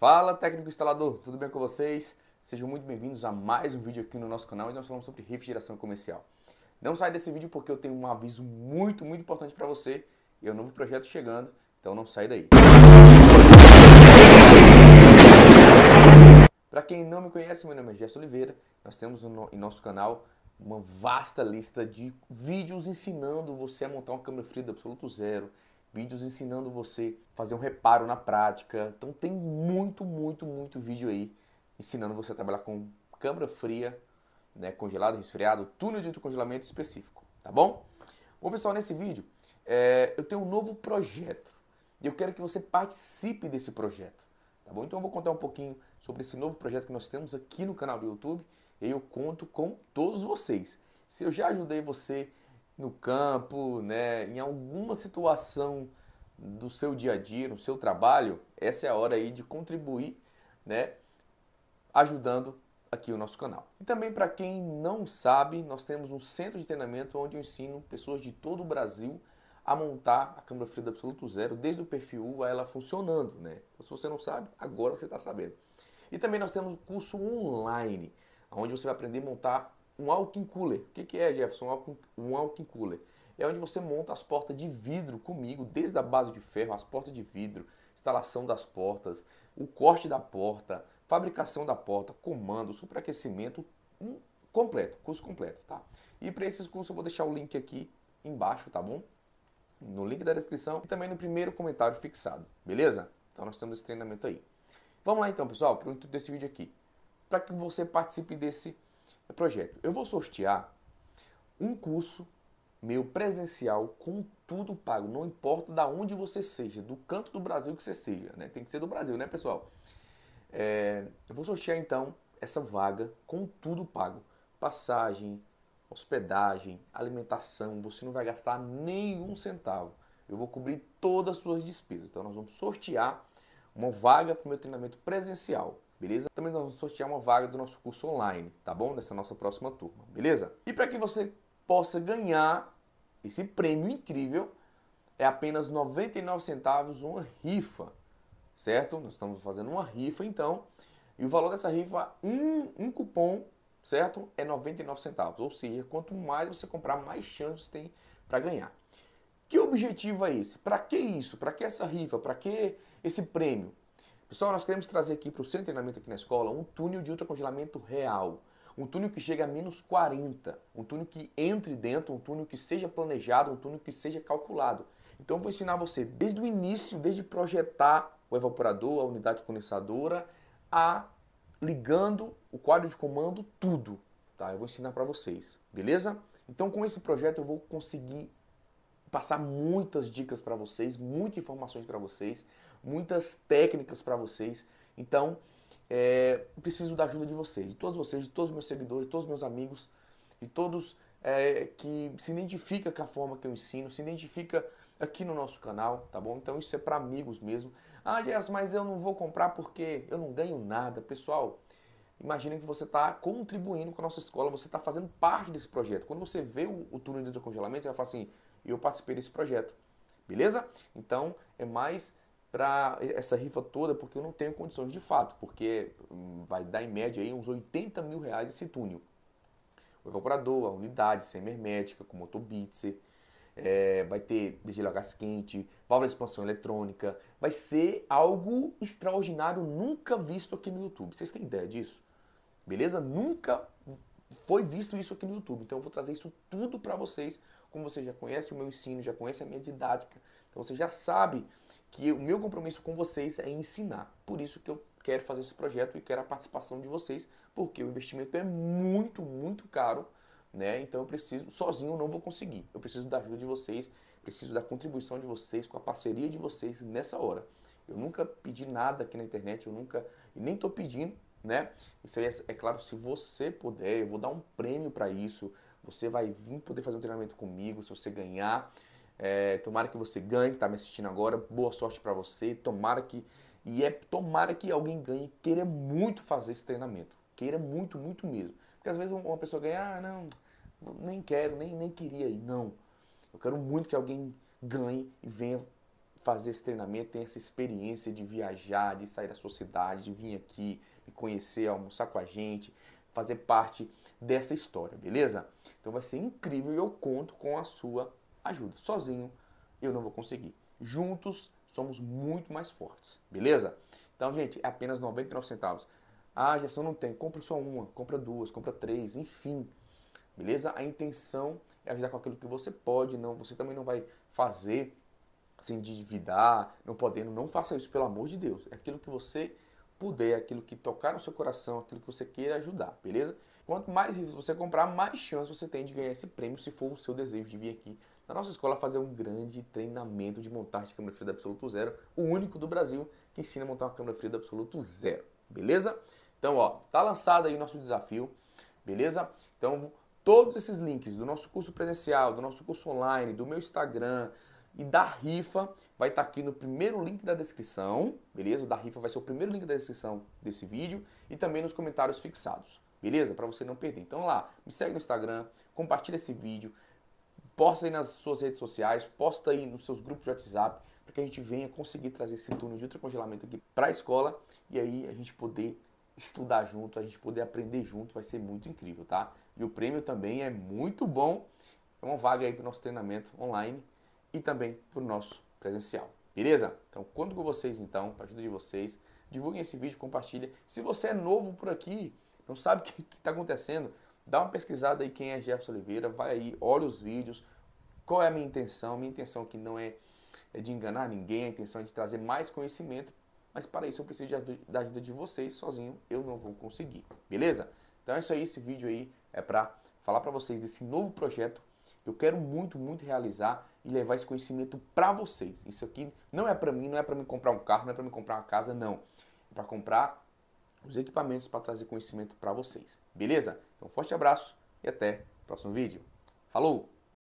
Fala técnico instalador, tudo bem com vocês? Sejam muito bem-vindos a mais um vídeo aqui no nosso canal e nós falamos sobre refrigeração comercial. Não sai desse vídeo porque eu tenho um aviso muito, muito importante para você e é um novo projeto chegando, então não sai daí. Para quem não me conhece, meu nome é Gerson Oliveira, nós temos no, em nosso canal uma vasta lista de vídeos ensinando você a montar uma câmera fria do absoluto zero, vídeos ensinando você a fazer um reparo na prática. Então tem muito, muito, muito vídeo aí ensinando você a trabalhar com câmara fria, né, congelado, resfriado, túnel de congelamento específico, tá bom? Bom pessoal, nesse vídeo é, eu tenho um novo projeto e eu quero que você participe desse projeto, tá bom? Então eu vou contar um pouquinho sobre esse novo projeto que nós temos aqui no canal do YouTube e eu conto com todos vocês. Se eu já ajudei você no campo, né, em alguma situação do seu dia a dia, no seu trabalho, essa é a hora aí de contribuir, né, ajudando aqui o nosso canal. E também para quem não sabe, nós temos um centro de treinamento onde eu ensino pessoas de todo o Brasil a montar a câmara fria do absoluto zero, desde o perfil a ela funcionando, né? Então, se você não sabe, agora você está sabendo. E também nós temos o um curso online, onde você vai aprender a montar um alkin cooler. O que, é, Jefferson? Um alkin cooler. É onde você monta as portas de vidro comigo, desde a base de ferro, as portas de vidro, instalação das portas, o corte da porta, fabricação da porta, comando, superaquecimento, um completo, curso completo, tá? E para esses cursos eu vou deixar o link aqui embaixo, tá bom? No link da descrição e também no primeiro comentário fixado, beleza? Então nós temos esse treinamento aí. Vamos lá então, pessoal, para o intuito desse vídeo aqui. Para que você participe desse é projeto. Eu vou sortear um curso meu presencial com tudo pago, não importa da onde você seja, do canto do Brasil que você seja, né? Tem que ser do Brasil, né, pessoal? É, eu vou sortear então essa vaga com tudo pago, passagem, hospedagem, alimentação, você não vai gastar nenhum centavo. Eu vou cobrir todas as suas despesas. Então nós vamos sortear uma vaga para o meu treinamento presencial beleza? Também nós vamos sortear uma vaga do nosso curso online, tá bom? Nessa nossa próxima turma, beleza? E para que você possa ganhar esse prêmio incrível, é apenas 99 centavos uma rifa, certo? Nós estamos fazendo uma rifa então, e o valor dessa rifa, um, um cupom, certo? É 99 centavos, ou seja, quanto mais você comprar, mais chances tem para ganhar. Que objetivo é esse? Para que isso? Para que essa rifa? Para que esse prêmio? Pessoal, nós queremos trazer aqui para o seu treinamento aqui na escola um túnel de ultracongelamento real. Um túnel que chega a menos 40, um túnel que entre dentro, um túnel que seja planejado, um túnel que seja calculado. Então eu vou ensinar você desde o início, desde projetar o evaporador, a unidade condensadora, a ligando o quadro de comando, tudo. Tá? Eu vou ensinar para vocês, beleza? Então com esse projeto eu vou conseguir passar muitas dicas para vocês, muitas informações para vocês, muitas técnicas para vocês. Então, é, preciso da ajuda de vocês, de todos vocês, de todos os meus seguidores, de todos os meus amigos, de todos é, que se identifica com a forma que eu ensino, se identifica aqui no nosso canal, tá bom? Então isso é para amigos mesmo. Ah, Jess, mas eu não vou comprar porque eu não ganho nada. Pessoal, imagina que você está contribuindo com a nossa escola, você está fazendo parte desse projeto. Quando você vê o, o túnel de congelamento, você vai falar assim, eu participei desse projeto. Beleza? Então é mais para essa rifa toda, porque eu não tenho condições de fato, porque hum, vai dar em média aí uns 80 mil reais esse túnel. O evaporador, a unidade semi-hermética, com motor Bitzer, é, vai ter desgelo gás quente, válvula de expansão eletrônica, vai ser algo extraordinário nunca visto aqui no YouTube. Vocês têm ideia disso? Beleza? Nunca foi visto isso aqui no YouTube. Então eu vou trazer isso tudo para vocês, como você já conhece o meu ensino, já conhece a minha didática, então você já sabe que o meu compromisso com vocês é ensinar. Por isso que eu quero fazer esse projeto e quero a participação de vocês, porque o investimento é muito, muito caro, né? Então eu preciso, sozinho eu não vou conseguir. Eu preciso da ajuda de vocês, preciso da contribuição de vocês, com a parceria de vocês nessa hora. Eu nunca pedi nada aqui na internet, eu nunca e nem estou pedindo, né? Isso aí é, é claro, se você puder, eu vou dar um prêmio para isso. Você vai vir poder fazer um treinamento comigo, se você ganhar. É, tomara que você ganhe, que está me assistindo agora. Boa sorte para você. Tomara que. E é tomara que alguém ganhe, queira muito fazer esse treinamento. Queira muito, muito mesmo. Porque às vezes uma pessoa ganha, ah, não, nem quero, nem, nem queria ir. Não. Eu quero muito que alguém ganhe e venha fazer esse treinamento, tenha essa experiência de viajar, de sair da sua cidade, de vir aqui, me conhecer, almoçar com a gente, fazer parte dessa história, beleza? Então vai ser incrível e eu conto com a sua ajuda. Sozinho eu não vou conseguir. Juntos somos muito mais fortes, beleza? Então, gente, é apenas 99 centavos. Ah, gestão não tem. Compra só uma, compra duas, compra três, enfim. Beleza? A intenção é ajudar com aquilo que você pode, não. Você também não vai fazer se endividar, não podendo. Não faça isso, pelo amor de Deus. É aquilo que você puder, é aquilo que tocar no seu coração, aquilo que você queira ajudar, beleza? Quanto mais livros você comprar, mais chance você tem de ganhar esse prêmio, se for o seu desejo de vir aqui na nossa escola fazer um grande treinamento de montagem de câmera fria da absoluto zero, o único do Brasil que ensina a montar uma câmera fria da absoluto zero, beleza? Então, ó, tá lançado aí nosso desafio, beleza? Então, todos esses links do nosso curso presencial, do nosso curso online, do meu Instagram, e da rifa vai estar tá aqui no primeiro link da descrição, beleza? O da rifa vai ser o primeiro link da descrição desse vídeo e também nos comentários fixados. Beleza? Para você não perder. Então lá, me segue no Instagram, compartilha esse vídeo, posta aí nas suas redes sociais, posta aí nos seus grupos de WhatsApp, para que a gente venha conseguir trazer esse turno de ultracongelamento aqui para a escola e aí a gente poder estudar junto, a gente poder aprender junto, vai ser muito incrível, tá? E o prêmio também é muito bom. É uma vaga aí para o nosso treinamento online e também para o nosso presencial. Beleza? Então, conto com vocês então, para ajuda de vocês. Divulguem esse vídeo, compartilha. Se você é novo por aqui, não sabe o que está acontecendo, dá uma pesquisada aí quem é Jefferson Oliveira, vai aí, olha os vídeos, qual é a minha intenção. Minha intenção que não é, é de enganar ninguém, a intenção é de trazer mais conhecimento, mas para isso eu preciso de da ajuda de vocês, sozinho eu não vou conseguir, beleza? Então é isso aí, esse vídeo aí é para falar para vocês desse novo projeto eu quero muito, muito realizar e levar esse conhecimento para vocês. Isso aqui não é para mim, não é para me comprar um carro, não é para me comprar uma casa, não. É para comprar os equipamentos para trazer conhecimento para vocês. Beleza? Então, forte abraço e até o próximo vídeo. Falou!